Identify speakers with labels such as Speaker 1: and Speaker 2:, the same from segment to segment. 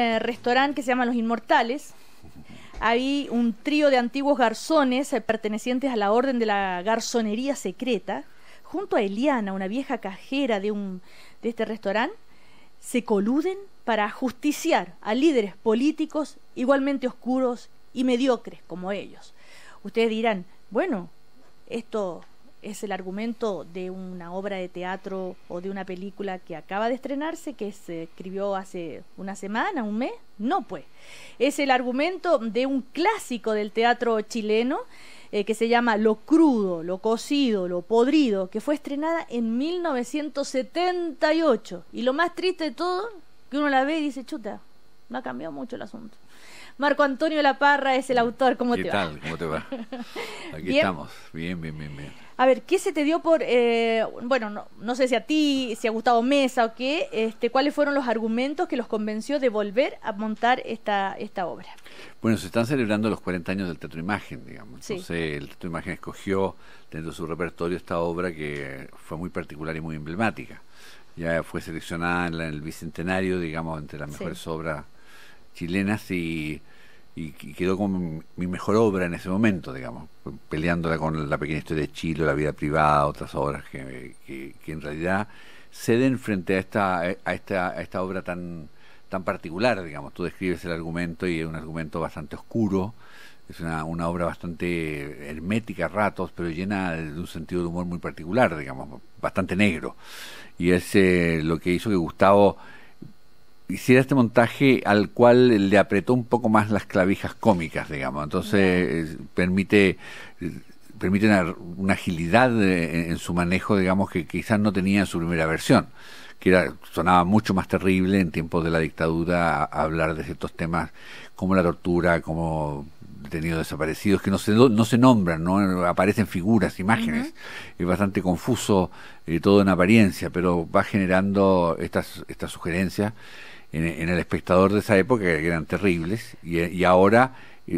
Speaker 1: Eh, restaurante que se llama Los Inmortales. Hay un trío de antiguos garzones eh, pertenecientes a la Orden de la Garzonería Secreta. Junto a Eliana, una vieja cajera de, un, de este restaurante, se coluden para justiciar a líderes políticos igualmente oscuros y mediocres como ellos. Ustedes dirán, bueno, esto es el argumento de una obra de teatro o de una película que acaba de estrenarse, que se escribió hace una semana, un mes. No, pues. Es el argumento de un clásico del teatro chileno eh, que se llama Lo crudo, lo cocido, lo podrido, que fue estrenada en 1978. Y lo más triste de todo, que uno la ve y dice, chuta, no ha cambiado mucho el asunto. Marco Antonio Laparra es el autor. ¿Cómo ¿Qué tal? ¿Cómo te va? Aquí estamos.
Speaker 2: Bien, bien, bien, bien.
Speaker 1: A ver, ¿qué se te dio por, eh, bueno, no, sé si a ti, si a Gustavo Mesa o qué, este, cuáles fueron los argumentos que los convenció de volver a montar esta, esta obra?
Speaker 2: Bueno, se están celebrando los 40 años del Teatro Imagen, digamos. Entonces, el Teatro Imagen escogió dentro de su repertorio esta obra que fue muy particular y muy emblemática. Ya fue seleccionada en, el Bicentenario, digamos, entre las mejores obras chilenas y, quedó como mi mejor obra en ese momento, digamos, peleándola con La pequeña historia de Chile, La vida privada, otras obras que, en realidad ceden frente a esta, a esta, a esta obra tan, tan particular, digamos. Tú describes el argumento y es un argumento bastante oscuro, es una, obra bastante hermética a ratos, pero llena de un sentido de humor muy particular, digamos, bastante negro. Y es eh, lo que hizo que Gustavo hiciera este montaje al cual le apretó un poco más las clavijas cómicas, digamos. Entonces eh, permite permite una, agilidad eh, en, su manejo, digamos, que quizás no tenía en su primera versión, que sonaba mucho más terrible en tiempos de la dictadura hablar de ciertos temas como la tortura, como detenidos desaparecidos que no se no se nombran, no aparecen figuras, imágenes. Es bastante confuso eh, todo en apariencia, pero va generando estas estas sugerencias en, el espectador de esa época que eran terribles y, ahora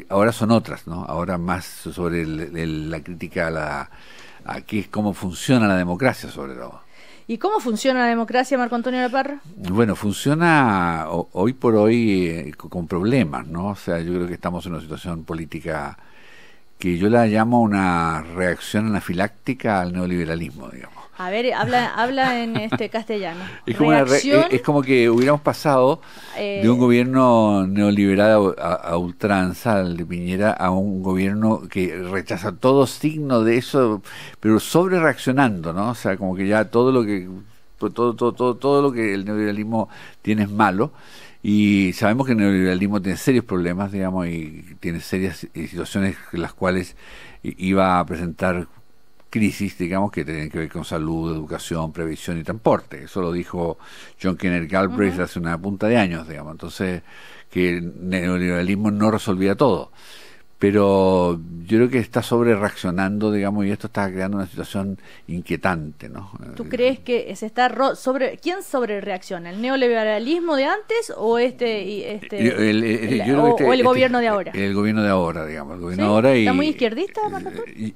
Speaker 2: ahora son otras, ¿no? Ahora más sobre la crítica a la a cómo funciona la democracia sobre todo.
Speaker 1: ¿Y cómo funciona la democracia, Marco Antonio Laparra?
Speaker 2: Bueno, funciona hoy por hoy eh, con problemas, ¿no? O sea, yo creo que estamos en una situación política que yo la llamo una reacción anafiláctica al neoliberalismo, digamos.
Speaker 1: A ver, habla, habla en este castellano. Es como, es,
Speaker 2: como que hubiéramos pasado de un eh, gobierno neoliberal a, ultranza, al de Piñera, a un gobierno que rechaza todo signo de eso, pero sobre reaccionando, ¿no? O sea, como que ya todo lo que todo, todo, todo, todo lo que el neoliberalismo tiene es malo. Y sabemos que el neoliberalismo tiene serios problemas, digamos, y tiene serias situaciones en las cuales iba a presentar crisis, digamos, que tienen que ver con salud, educación, previsión y transporte. Eso lo dijo John Kenneth Galbraith hace una punta de años, digamos. Entonces, que el neoliberalismo no resolvía todo pero yo creo que está sobre reaccionando, digamos, y esto está creando una situación inquietante, ¿no?
Speaker 1: ¿Tú crees que se está sobre quién sobre reacciona, el neoliberalismo de antes o este, el, o, el este gobierno de ahora?
Speaker 2: El gobierno de ahora, digamos, gobierno de ahora y, está muy izquierdista,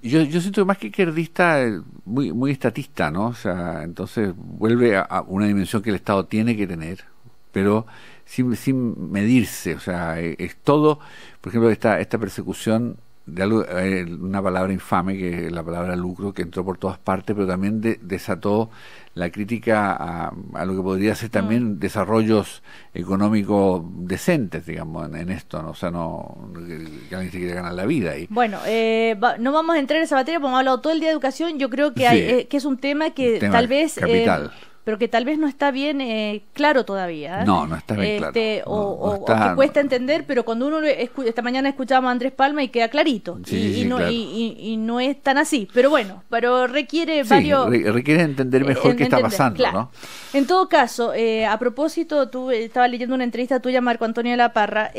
Speaker 2: yo, yo siento más que izquierdista, muy muy estatista, ¿no? O sea, entonces vuelve a, a una dimensión que el Estado tiene que tener, pero sin, sin medirse, o sea, e, es todo por ejemplo, esta, esta persecución de eh, una palabra infame, que es la palabra lucro, que entró por todas partes, pero también desató la crítica a, lo que podría ser también mm. desarrollos económicos decentes, digamos, en, esto, o sea, no, que alguien se quiere ganar la vida.
Speaker 1: Bueno, eh, no vamos a entrar en esa materia, porque hemos hablado todo el día de educación, yo creo que, eh, es un tema que tal vez... Capital pero que tal vez no está bien eh, claro todavía. ¿eh? No, no está bien claro. Este, o, que cuesta entender, pero cuando uno esta mañana escuchamos a Andrés Palma y queda clarito. y, no, y, no, es tan así. Pero bueno, pero requiere varios.
Speaker 2: requiere entender eh, mejor qué está pasando, ¿no?
Speaker 1: En todo caso, a propósito, tú estaba leyendo una entrevista tuya, Marco Antonio de la Parra,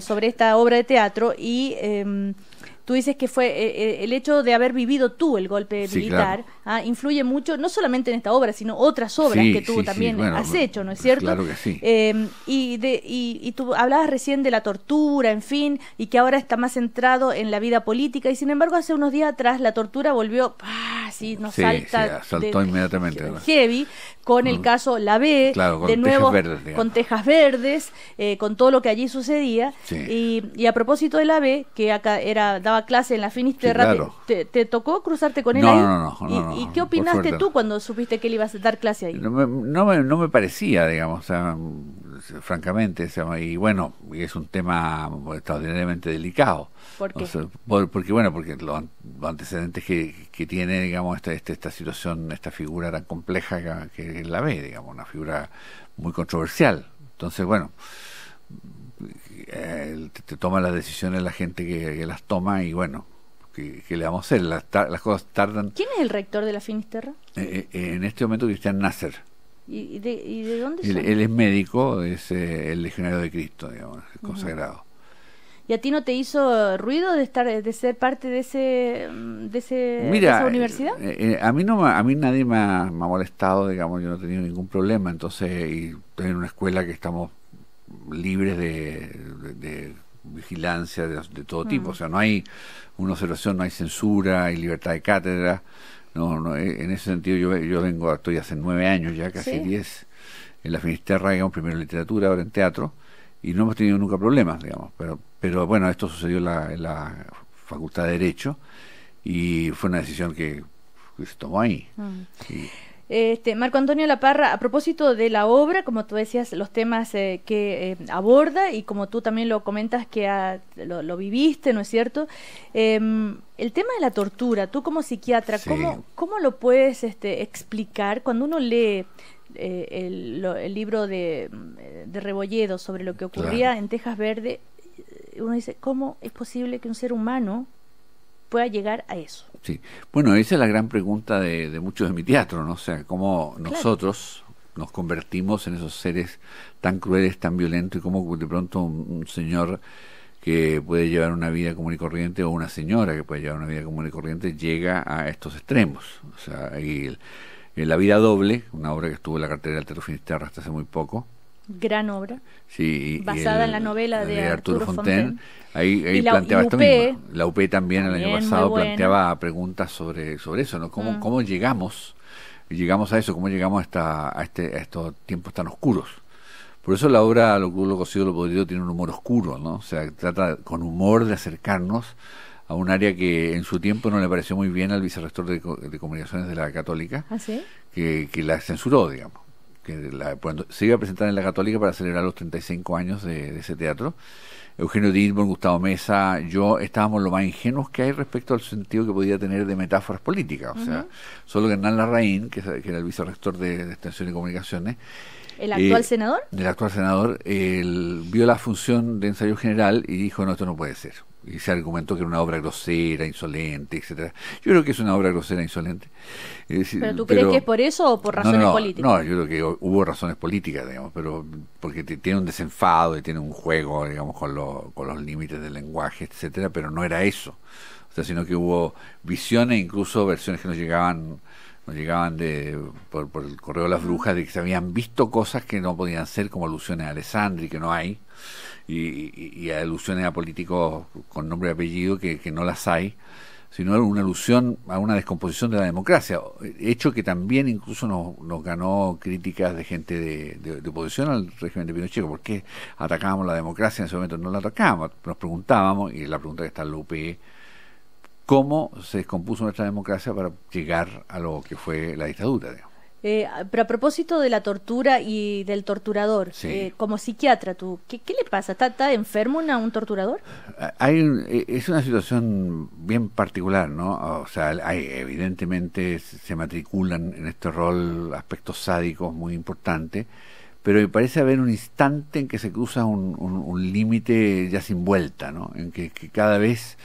Speaker 1: sobre esta obra de teatro y em, Tú dices que fue eh, eh, el hecho de haber vivido tú el golpe militar, ah, influye mucho, no solamente en esta obra, sino otras obras que tú también has hecho, ¿no es cierto? Claro que sí. Em, y, de, tú hablabas recién de la tortura, en fin, y que ahora está más centrado en la vida política, y sin embargo hace unos días atrás la tortura volvió, así, nos salta. saltó
Speaker 2: inmediatamente.
Speaker 1: Heavy, con el mm. caso La B, de nuevo, con Tejas Verdes, eh, con todo lo que allí sucedía. Y, y, a propósito de La B, que acá era, daba clase en la Finisterra, te, tocó cruzarte con él ahí? No, no, no, ¿Y, qué opinaste tú cuando supiste que él iba a dar clase ahí? No
Speaker 2: me, parecía, digamos, francamente, Y bueno, y bueno, es un tema extraordinariamente delicado. ¿Por qué? porque, bueno, porque los antecedentes que, tiene, digamos, esta, situación, esta figura tan compleja que, que la ve, digamos, una figura muy controversial. Entonces, bueno...
Speaker 1: Eh,
Speaker 2: te, toma las decisiones la gente que, las toma y bueno, que, le vamos a hacer? Las, cosas tardan. ¿Quién
Speaker 1: es el rector de la Finisterra?
Speaker 2: Eh, eh, en este momento, Cristian Nasser.
Speaker 1: ¿Y de, dónde él, él,
Speaker 2: es médico, es el legionario de Cristo, digamos, consagrado.
Speaker 1: ¿Y a ti no te hizo ruido de estar de ser parte de ese mm, de, esa universidad?
Speaker 2: a mí no a mí nadie me ha, me ha, molestado, digamos, yo no he tenido ningún problema, entonces y en una escuela que estamos libres de, vigilancia de, todo mm. tipo. O sea, no hay una observación, no hay censura, hay libertad de cátedra. No, eh, en ese sentido yo, yo vengo, estoy hace nueve años ya, casi diez, en la Finisterra, digamos, primero en literatura, ahora en teatro, y no hemos tenido nunca problemas, digamos. Pero, pero bueno, esto sucedió en la, Facultad de Derecho y fue una decisión que, se tomó ahí.
Speaker 1: Mm. Este, Marco Antonio Laparra, a propósito de la obra, como tú decías, los temas eh, que eh, aborda y como tú también lo comentas que lo, viviste, ¿no es cierto? Em, el tema de la tortura, tú como psiquiatra, ¿cómo, lo puedes este, explicar cuando uno lee eh, el, libro mm, de, Rebolledo sobre lo que ocurría en Tejas Verde? Uno dice, ¿cómo es posible que un ser humano pueda llegar a eso?
Speaker 2: Sí. Bueno, esa es la gran pregunta de, muchos de mi teatro, ¿no? O sea, cómo nosotros nos convertimos en esos seres tan crueles, tan violentos, y cómo de pronto un, señor que puede llevar una vida común y corriente o una señora que puede llevar una vida común y corriente llega a estos extremos. O sea, en La vida doble, una obra que estuvo en la cartera del Teatro Finisterra hasta hace muy poco,
Speaker 1: gran obra,
Speaker 2: basada en la novela de, Arturo, Fontaine. Ahí, la, planteaba esto La UP también, el año pasado planteaba preguntas sobre, sobre eso, ¿no? ¿Cómo, mm. cómo llegamos, llegamos a eso? ¿Cómo llegamos hasta, a, este, estos tiempos tan oscuros? Por eso la obra Lo lo cocido, lo podrido tiene un humor oscuro, ¿no? O sea, trata con humor de acercarnos a un área que en su tiempo no le pareció muy bien al vicerrector de, comunicaciones de la Católica, ¿Ah, que la censuró, digamos que cuando se iba a presentar en la Católica para celebrar los 35 años de, ese teatro. Eugenio Dilborn, Gustavo Mesa, yo estábamos lo más ingenuos que hay respecto al sentido que podía tener de metáforas políticas. O sea, solo que Hernán Larraín, que, era el vicerrector de, de Extensión y Comunicaciones,
Speaker 1: ¿El actual eh, senador?
Speaker 2: El actual senador él, vio la función de ensayo general y dijo, no, esto no puede ser y se argumentó que era una obra grosera, insolente, etcétera. Yo creo que es una obra grosera, insolente. ¿Pero tú crees que es
Speaker 1: por eso o por razones políticas? No, yo
Speaker 2: creo que hubo razones políticas, digamos, pero porque tiene un desenfado y tiene un juego, digamos, con, con los límites del lenguaje, etcétera, pero no era eso. O sea, sino que hubo visiones, incluso versiones que no llegaban nos llegaban por, el correo de las brujas de que se habían visto cosas que no podían ser, como alusiones a Alessandri, que no hay, y, alusiones a políticos con nombre y apellido que, no las hay, sino una alusión a una descomposición de la democracia, hecho que también incluso nos, ganó críticas de gente de, oposición al régimen de Pinochet, porque atacábamos la democracia en ese momento? No la atacábamos, nos preguntábamos, y la pregunta que está en la UPE, cómo se descompuso nuestra democracia para llegar a lo que fue la dictadura.
Speaker 1: Eh, pero a propósito de la tortura y del torturador, eh, como psiquiatra, tú, ¿qué, le pasa? ¿Está, enfermo a un torturador?
Speaker 2: Ah, eh, es una situación bien particular, ¿no? O sea, hay, evidentemente se matriculan en este rol aspectos sádicos muy importantes, pero me parece haber un instante en que se cruza un, límite ya sin vuelta, ¿no? En que cada vez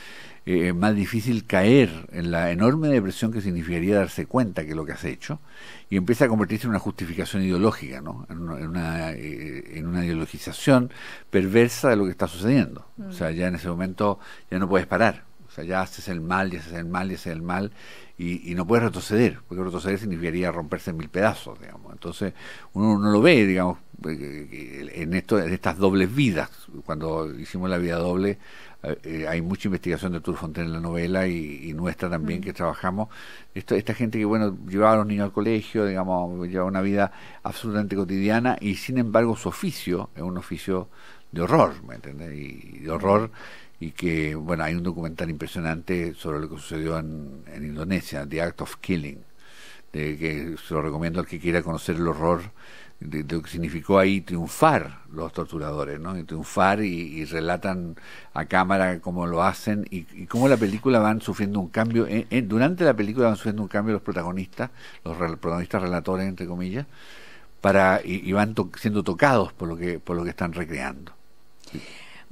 Speaker 2: eh, eh, más difícil caer en la enorme depresión que significaría darse cuenta que lo que has hecho y empieza a convertirse en una justificación ideológica, ¿no? en, una, eh, ideologización perversa de lo que está sucediendo. O sea, mm. ya en ese momento ya no puedes parar. O sea, ya haces el mal, ya haces el mal, ya haces el mal, y, no puedes retroceder, porque retroceder significaría romperse en mil pedazos, digamos. Entonces, uno no lo ve, digamos, eh, eh, eh, en, esto, en estas dobles vidas. Cuando hicimos la vida doble, hay mucha investigación de Fontaine en la novela y, nuestra también mm. que trabajamos. Esto, esta gente que, bueno, llevaba a los niños al colegio, digamos, llevaba una vida absolutamente cotidiana y sin embargo su oficio es un oficio de horror, ¿me entiendes? Y de horror y que, bueno, hay un documental impresionante sobre lo que sucedió en, en Indonesia, The Act of Killing, de que se lo recomiendo al que quiera conocer el horror de, lo que significó ahí triunfar los torturadores, ¿no? Y triunfar y, relatan a cámara cómo lo hacen y, y cómo la película van sufriendo un cambio, eh, eh, durante la película van sufriendo un cambio los protagonistas, los protagonistas relatores, entre comillas, para, y, van siendo tocados por lo, que, por lo que están recreando.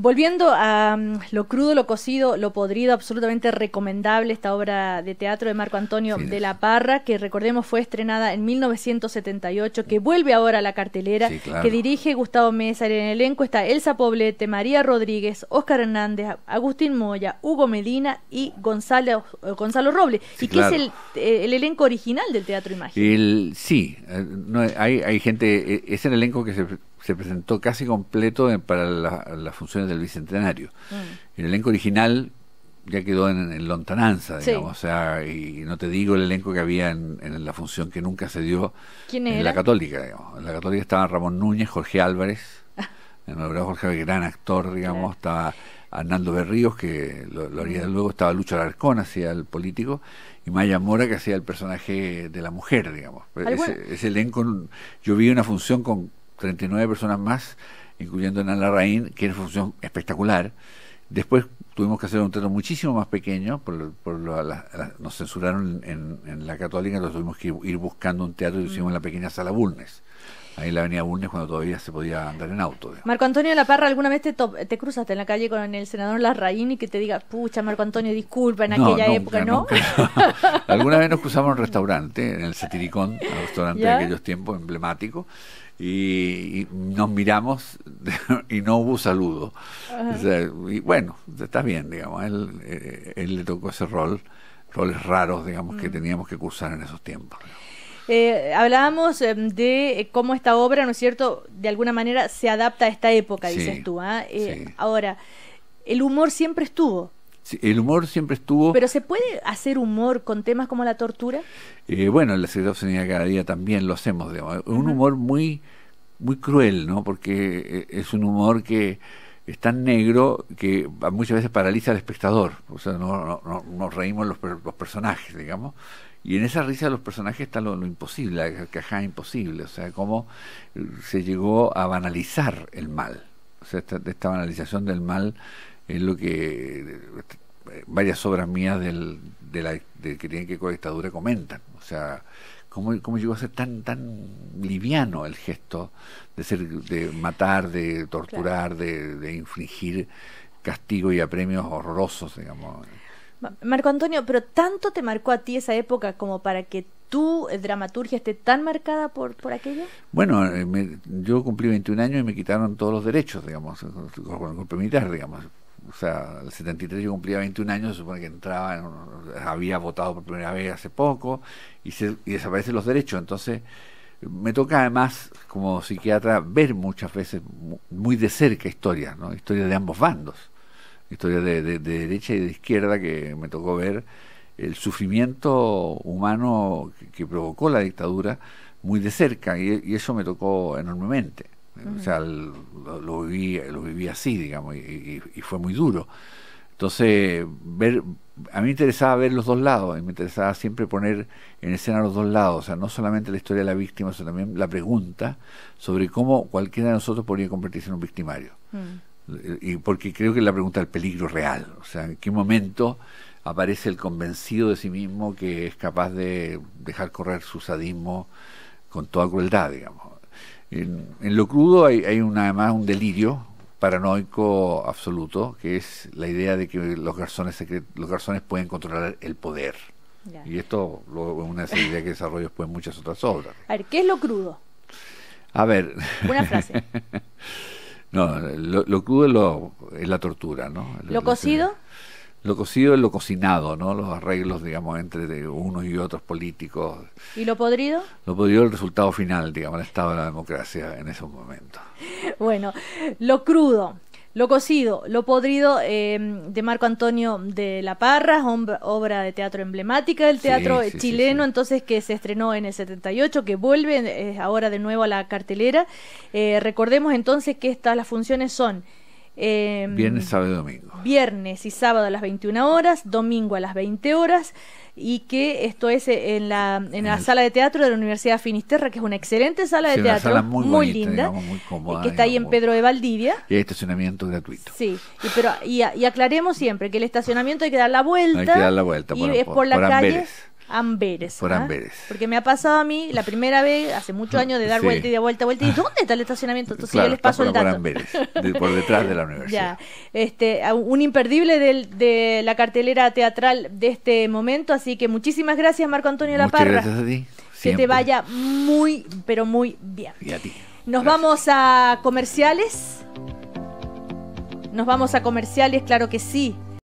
Speaker 1: Volviendo a mm, lo crudo, lo cocido, lo podrido, absolutamente recomendable esta obra de teatro de Marco Antonio de la Parra, que recordemos fue estrenada en 1978, que vuelve ahora a la cartelera, que dirige Gustavo Mesa, en el elenco está Elsa Poblete, María Rodríguez, Óscar Hernández, Agustín Moya, Hugo Medina y Gonzalo, eh, Gonzalo Robles, y que es eh, el, elenco original del Teatro
Speaker 2: Imagen. sí, eh, hay gente, es el elenco que se se presentó casi completo para las funciones del Bicentenario. Mm. El elenco original ya quedó en, lontananza, digamos, o sea, y no te digo el elenco que había en, la función que nunca se dio en la Católica, digamos. En la Católica estaban Ramón Núñez, Jorge Álvarez, en Jorge, gran actor, digamos, estaba Arnaldo Berríos, que lo, haría mm. luego, estaba Lucho Alarcón, hacía el político, y Maya Mora, que hacía el personaje de la mujer, digamos. ese, elenco, yo vi una función con 39 personas más, incluyendo Ana Larraín, que era una función espectacular. Después tuvimos que hacer un teatro muchísimo más pequeño, por, por nos censuraron en, la Católica, nos tuvimos que ir buscando un teatro y lo hicimos en la pequeña sala Bulnes ahí en la avenida Bulnes cuando todavía se podía andar en auto.
Speaker 1: Marco Antonio La Parra, ¿alguna vez te, cruzaste en la calle con el senador Larraín y que te diga, pucha, Marco Antonio, disculpa, en aquella época, ¿no?
Speaker 2: Alguna vez nos cruzamos en un restaurante, en el Satiricón, un restaurante de aquellos tiempos emblemático, y, nos miramos y no hubo saludo. y bueno, está bien, digamos, él, eh, él, le tocó ese rol, roles raros, digamos, que mm. teníamos que cursar en esos tiempos.
Speaker 1: Eh, hablábamos em, de eh, cómo esta obra, ¿no es cierto?, de alguna manera se adapta a esta época, dices tú. ¿ah? Eh, ahora, el humor siempre estuvo.
Speaker 2: el humor siempre estuvo. ¿Pero
Speaker 1: se puede hacer humor con temas como la tortura?
Speaker 2: Eh, bueno, en la Secretaría de cada día también lo hacemos. Un humor muy, muy cruel, ¿no? Porque es un humor que es tan negro que muchas veces paraliza al espectador. O sea, no, no, nos reímos los, los personajes, digamos. Y en esa risa de los personajes está lo, imposible, la cajada imposible, o sea, cómo eh, se llegó a banalizar el mal. O sea, esta, banalización del mal es lo que eh, varias obras mías del, de la, de, que tienen que con comentan. O sea, cómo, llegó a ser tan, tan liviano el gesto de, ser, de matar, de torturar, de, de infligir castigo y apremios horrorosos, digamos.
Speaker 1: Marco Antonio, pero tanto te marcó a ti esa época como para que tu eh, dramaturgia esté tan marcada por, por aquello?
Speaker 2: Bueno, eh, yo cumplí 21 años y me quitaron todos los derechos, digamos, con el golpe militar, digamos. O sea, el 73 yo cumplía 21 años, se supone que entraba, había votado por primera vez hace poco y, desaparecen los derechos. Entonces, me toca además, como psiquiatra, ver muchas veces muy de cerca historias, ¿no? historias de ambos bandos historia de, de, derecha y de izquierda que me tocó ver, el sufrimiento humano que, provocó la dictadura muy de cerca y, eso me tocó enormemente. O sea, lo, viví, lo viví así, digamos, y, fue muy duro. Entonces, ver, a mí me interesaba ver los dos lados, y me interesaba siempre poner en escena los dos lados, o sea, no solamente la historia de la víctima, sino también la pregunta sobre cómo cualquiera de nosotros podría convertirse en un victimario. Mm y porque creo que la pregunta del peligro real, o sea, ¿en qué momento aparece el convencido de sí mismo que es capaz de dejar correr su sadismo con toda crueldad, digamos? En, lo crudo hay, una, además un delirio paranoico absoluto, que es la idea de que los garzones, los garzones pueden controlar el poder. Y esto es una idea que desarrollo después en muchas otras obras.
Speaker 1: A ver, ¿qué es lo crudo?
Speaker 2: A ver. Una frase. No, lo, crudo es, lo, es, la tortura, ¿no? ¿Lo, cocido? Lo cocido es lo cocinado, ¿no? Los arreglos, digamos, entre unos y otros políticos.
Speaker 1: ¿Y lo podrido?
Speaker 2: Lo podrido es el resultado final, digamos, el estado de la democracia en ese momentos.
Speaker 1: Bueno, lo crudo. Lo cocido, lo podrido eh, de Marco Antonio de la Parra, obra de teatro emblemática del teatro chileno, entonces que se estrenó en el 78, que vuelve ahora de nuevo a la cartelera. Eh, recordemos entonces que estas las funciones son em, viernes,
Speaker 2: sábado y domingo.
Speaker 1: Viernes y sábado a las 21 horas, domingo a las 20 horas y que esto es eh, en la, sala de teatro de la Universidad Finisterra, que es una excelente sala de teatro, muy, linda, que está ahí en Pedro de Valdivia.
Speaker 2: Y hay estacionamiento gratuito.
Speaker 1: Sí, y, pero, y, aclaremos siempre que el estacionamiento hay que dar la vuelta. dar la vuelta. Y por, es por, las la Amberes. Por ¿ah? Amberes. Porque me ha pasado a mí la primera vez, hace muchos años, de dar vuelta y de vuelta, vuelta. ¿Y ah. dónde está el estacionamiento? Entonces claro, les paso por, el dato. Por, Amberes, por
Speaker 2: detrás de la universidad.
Speaker 1: Este, un imperdible de la cartelera teatral de este momento. Así que muchísimas gracias, Marco Antonio Muchas Laparra. Gracias
Speaker 2: a ti. Que te
Speaker 1: vaya muy, pero muy bien. Y a ti. Nos vamos a comerciales. Nos vamos a comerciales, claro que sí.